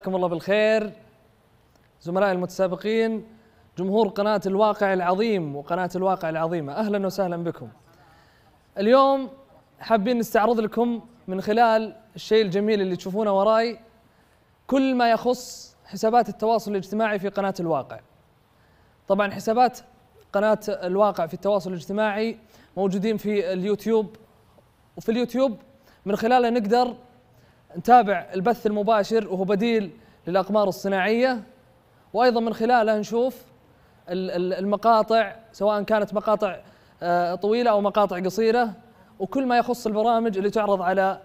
مساكم الله بالخير زملائي المتسابقين جمهور قناة الواقع العظيم وقناة الواقع العظيمة أهلا وسهلا بكم اليوم حابين نستعرض لكم من خلال الشيء الجميل اللي تشوفونه وراي كل ما يخص حسابات التواصل الاجتماعي في قناة الواقع طبعا حسابات قناة الواقع في التواصل الاجتماعي موجودين في اليوتيوب وفي اليوتيوب من خلاله نقدر نتابع البث المباشر وهو بديل للأقمار الصناعية وأيضا من خلاله نشوف المقاطع سواء كانت مقاطع آه، طويلة أو مقاطع قصيرة وكل ما يخص البرامج اللي تعرض على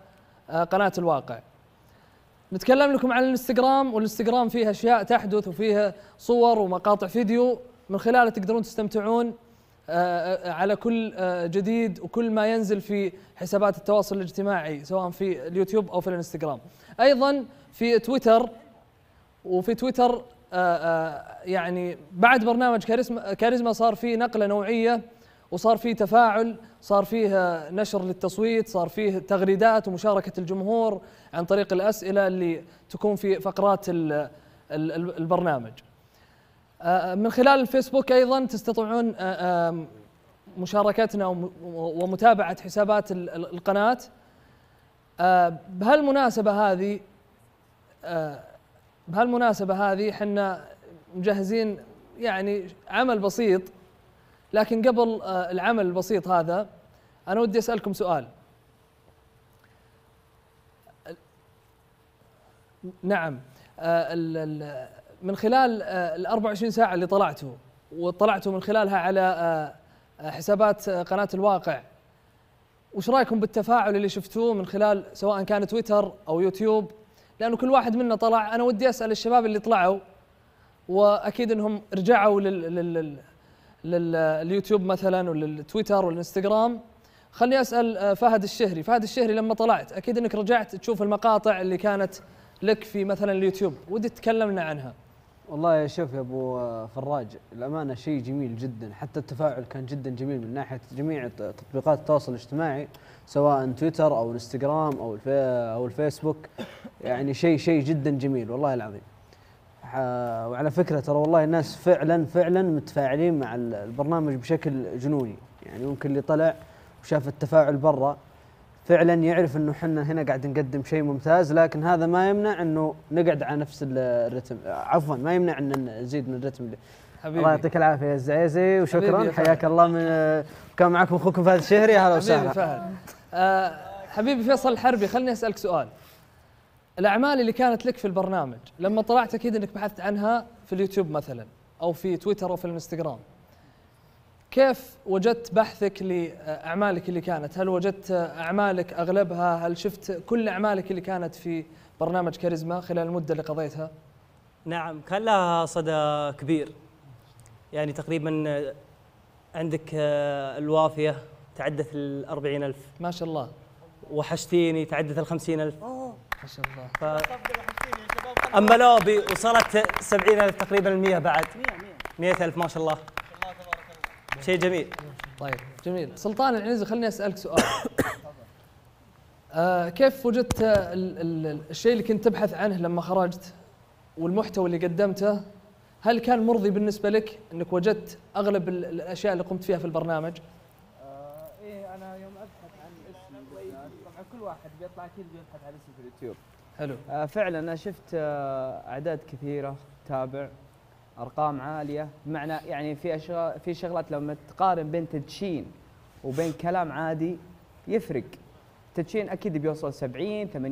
آه، قناة الواقع نتكلم لكم عن الانستغرام والانستغرام فيه أشياء تحدث وفيه صور ومقاطع فيديو من خلاله تقدرون تستمتعون آه، آه، آه، على كل جديد وكل ما ينزل في حسابات التواصل الاجتماعي سواء في اليوتيوب او في الانستغرام ايضا في تويتر وفي تويتر يعني بعد برنامج كاريزما كاريزما صار في نقله نوعيه وصار فيه تفاعل صار فيه نشر للتصويت صار فيه تغريدات ومشاركة الجمهور عن طريق الأسئلة اللي تكون في فقرات البرنامج آه، من خلال الفيسبوك ايضا تستطيعون آه، آه، مشاركتنا ومتابعه حسابات القناه بهالمناسبه هذه بهالمناسبه هذه احنا مجهزين يعني عمل بسيط لكن قبل العمل البسيط هذا انا ودي اسالكم سؤال نعم من خلال آه، ال 24 ساعه اللي طلعتوا وطلعتوا من خلالها على آه، آه، حسابات قناه الواقع وش رايكم بالتفاعل اللي شفتوه من خلال سواء كان تويتر او يوتيوب لانه كل واحد منا طلع انا ودي اسال الشباب اللي طلعوا واكيد انهم رجعوا لل, لل... لل... لليوتيوب مثلا وللتويتر والانستغرام خليني اسال فهد الشهري فهد الشهري لما طلعت اكيد انك رجعت تشوف المقاطع اللي كانت لك في مثلا اليوتيوب ودي تكلمنا عنها والله شوف يا ابو فراج الامانه شيء جميل جدا حتى التفاعل كان جدا جميل من ناحيه جميع تطبيقات التواصل الاجتماعي سواء تويتر او انستغرام او او الفيسبوك يعني شيء شيء جدا جميل والله العظيم وعلى فكره ترى والله الناس فعلا فعلا متفاعلين مع البرنامج بشكل جنوني يعني ممكن اللي طلع وشاف التفاعل برا فعلا يعرف انه احنا هنا قاعد نقدم شيء ممتاز لكن هذا ما يمنع انه نقعد على نفس الرتم عفوا ما يمنع ان نزيد من الرتم اللي حبيبي الله يعطيك العافيه يا الزعيزي وشكرا حياك الله من كان معكم اخوكم فهد الشهري اهلا وسهلا حبيبي فهد أه حبيبي فيصل الحربي خليني اسالك سؤال الاعمال اللي كانت لك في البرنامج لما طلعت اكيد انك بحثت عنها في اليوتيوب مثلا او في تويتر او في الانستغرام كيف وجدت بحثك لأعمالك اللي كانت هل وجدت أعمالك أغلبها هل شفت كل أعمالك اللي كانت في برنامج كاريزما خلال المدة اللي قضيتها نعم كان لها صدى كبير يعني تقريبا عندك الوافية تعدت ال ألف ما شاء الله وحشتيني تعدت ال ألف ما شاء الله ف... أما لوبي وصلت 70000 تقريبا 100 بعد 100 100 100000 ألف ما شاء الله شيء جميل طيب جميل سلطان العنزي خليني اسالك سؤال آه كيف وجدت الشيء اللي كنت تبحث عنه لما خرجت والمحتوى اللي قدمته هل كان مرضي بالنسبه لك انك وجدت اغلب الاشياء اللي قمت فيها في البرنامج؟ آه ايه انا يوم ابحث عن اسمي طبعا كل واحد بيطلع اكيد بيبحث عن اسمي في اليوتيوب حلو آه فعلا انا شفت آه اعداد كثيره تتابع ارقام عاليه بمعنى يعني في في شغلات لما تقارن بين تدشين وبين كلام عادي يفرق تدشين اكيد بيوصل 70 80